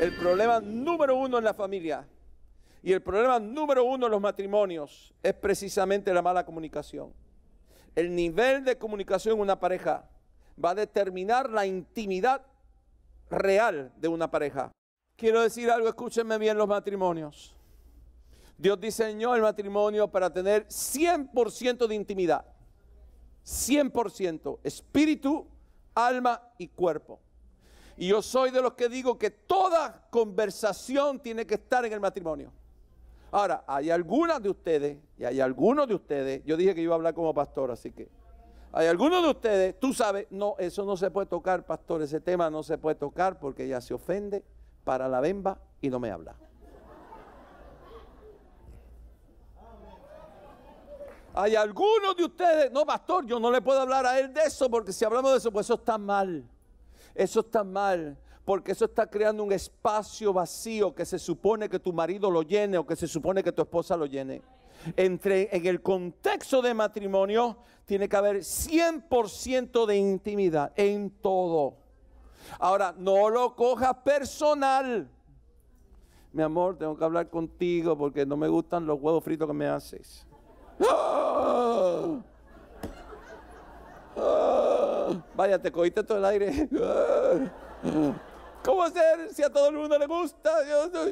El problema número uno en la familia y el problema número uno en los matrimonios es precisamente la mala comunicación. El nivel de comunicación en una pareja va a determinar la intimidad real de una pareja. Quiero decir algo, escúchenme bien los matrimonios. Dios diseñó el matrimonio para tener 100% de intimidad. 100%, espíritu, alma y cuerpo. Y yo soy de los que digo que toda conversación tiene que estar en el matrimonio. Ahora, hay algunas de ustedes, y hay algunos de ustedes, yo dije que iba a hablar como pastor, así que hay algunos de ustedes, tú sabes, no, eso no se puede tocar, pastor, ese tema no se puede tocar porque ella se ofende para la bemba y no me habla. Hay algunos de ustedes, no, pastor, yo no le puedo hablar a él de eso porque si hablamos de eso, pues eso está mal. Eso está mal porque eso está creando un espacio vacío que se supone que tu marido lo llene o que se supone que tu esposa lo llene. Entre, en el contexto de matrimonio tiene que haber 100% de intimidad en todo. Ahora, no lo cojas personal. Mi amor, tengo que hablar contigo porque no me gustan los huevos fritos que me haces. ¡Ah! ¡Ah! Vaya, te cogiste todo el aire. ¿Cómo hacer si a todo el mundo le gusta?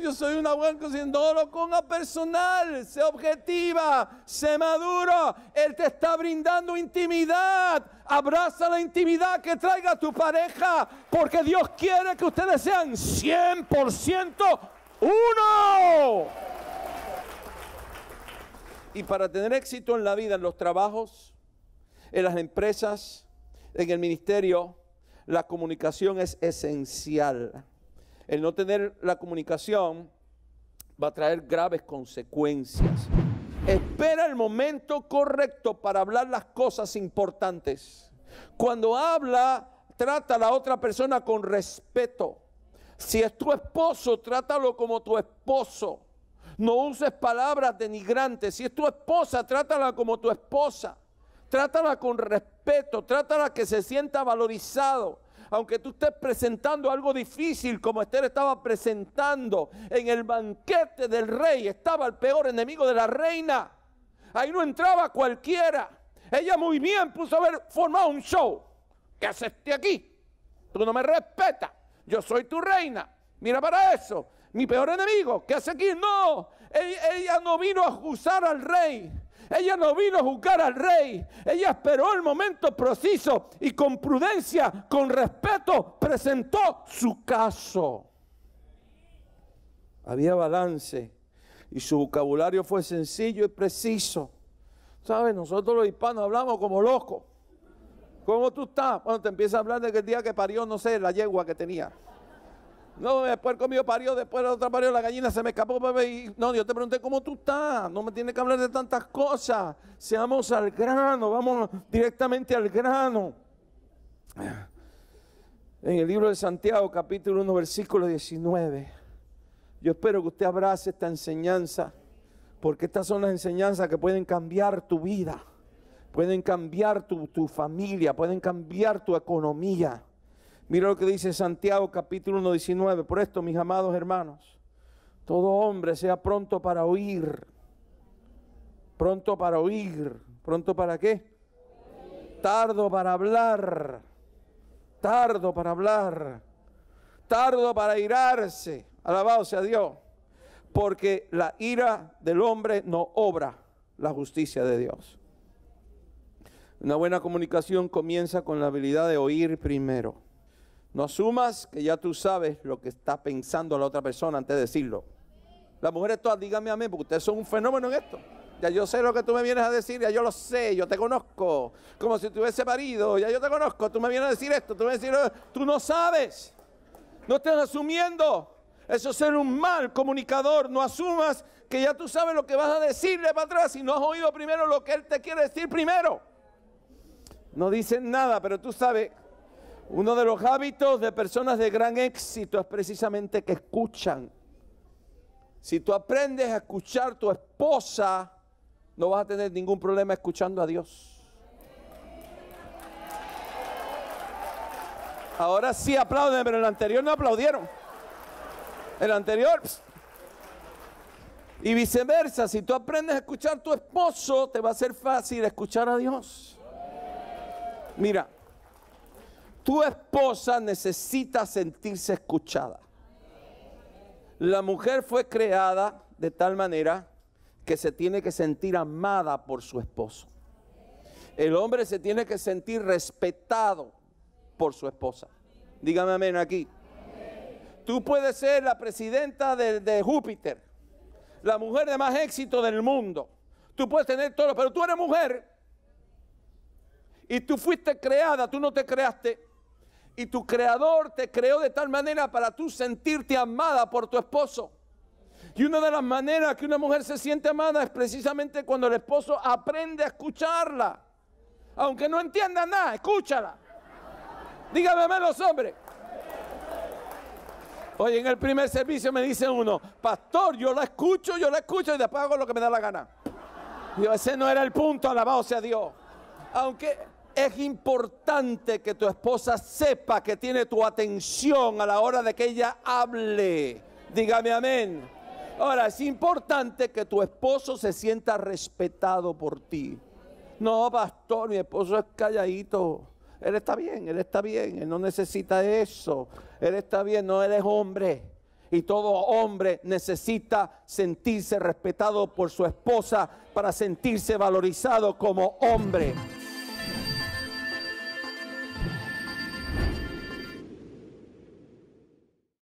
Yo, soy una buena cocina. No con ponga personal. Sé objetiva. Sé maduro. Él te está brindando intimidad. Abraza la intimidad que traiga tu pareja. Porque Dios quiere que ustedes sean 100% uno. Y para tener éxito en la vida, en los trabajos, en las empresas, en el ministerio, la comunicación es esencial. El no tener la comunicación va a traer graves consecuencias. Espera el momento correcto para hablar las cosas importantes. Cuando habla, trata a la otra persona con respeto. Si es tu esposo, trátalo como tu esposo. No uses palabras denigrantes. Si es tu esposa, trátala como tu esposa trátala con respeto, trátala que se sienta valorizado. Aunque tú estés presentando algo difícil como Esther estaba presentando en el banquete del rey, estaba el peor enemigo de la reina. Ahí no entraba cualquiera. Ella muy bien puso a ver, formado un show. ¿Qué haces aquí? Tú no me respetas. Yo soy tu reina. Mira para eso. Mi peor enemigo. ¿Qué hace aquí? No. Ella, ella no vino a acusar al rey. Ella no vino a juzgar al rey. Ella esperó el momento preciso y con prudencia, con respeto, presentó su caso. Había balance y su vocabulario fue sencillo y preciso. ¿Sabes? Nosotros los hispanos hablamos como locos. ¿Cómo tú estás? Cuando te empieza a hablar de que el día que parió, no sé, la yegua que tenía. No, el puerco parió, después la otra parió, la gallina se me escapó, bebé. no, yo te pregunté cómo tú estás. No me tienes que hablar de tantas cosas. Seamos al grano, vamos directamente al grano. En el libro de Santiago, capítulo 1, versículo 19. Yo espero que usted abrace esta enseñanza, porque estas son las enseñanzas que pueden cambiar tu vida, pueden cambiar tu, tu familia, pueden cambiar tu economía Mira lo que dice Santiago capítulo 1, 19. Por esto, mis amados hermanos, todo hombre sea pronto para oír. Pronto para oír. ¿Pronto para qué? Tardo para hablar. Tardo para hablar. Tardo para irarse. Alabado sea Dios. Porque la ira del hombre no obra la justicia de Dios. Una buena comunicación comienza con la habilidad de oír primero. No asumas que ya tú sabes lo que está pensando la otra persona antes de decirlo. Las mujeres todas, díganme a mí, porque ustedes son un fenómeno en esto. Ya yo sé lo que tú me vienes a decir, ya yo lo sé, yo te conozco. Como si tuviese parido, ya yo te conozco. Tú me vienes a decir esto, tú me vienes a decir, tú no sabes. No estás asumiendo. Eso es ser un mal comunicador. No asumas que ya tú sabes lo que vas a decirle para atrás si no has oído primero lo que él te quiere decir primero. No dicen nada, pero tú sabes uno de los hábitos de personas de gran éxito es precisamente que escuchan. Si tú aprendes a escuchar a tu esposa, no vas a tener ningún problema escuchando a Dios. Ahora sí aplauden, pero en el anterior no aplaudieron. El anterior. Y viceversa, si tú aprendes a escuchar a tu esposo, te va a ser fácil escuchar a Dios. Mira, tu esposa necesita sentirse escuchada. La mujer fue creada de tal manera que se tiene que sentir amada por su esposo. El hombre se tiene que sentir respetado por su esposa. Dígame amén aquí. Tú puedes ser la presidenta de, de Júpiter, la mujer de más éxito del mundo. Tú puedes tener todo, pero tú eres mujer. Y tú fuiste creada, tú no te creaste. Y tu creador te creó de tal manera para tú sentirte amada por tu esposo. Y una de las maneras que una mujer se siente amada es precisamente cuando el esposo aprende a escucharla. Aunque no entienda nada, escúchala. Dígame los hombres. Oye, en el primer servicio me dice uno, pastor, yo la escucho, yo la escucho y después hago lo que me da la gana. Yo, ese no era el punto, alabado sea Dios. Aunque es importante que tu esposa sepa que tiene tu atención a la hora de que ella hable. Dígame amén. Ahora, es importante que tu esposo se sienta respetado por ti. No, pastor, mi esposo es calladito. Él está bien, él está bien, él no necesita eso. Él está bien, no, eres es hombre. Y todo hombre necesita sentirse respetado por su esposa para sentirse valorizado como hombre.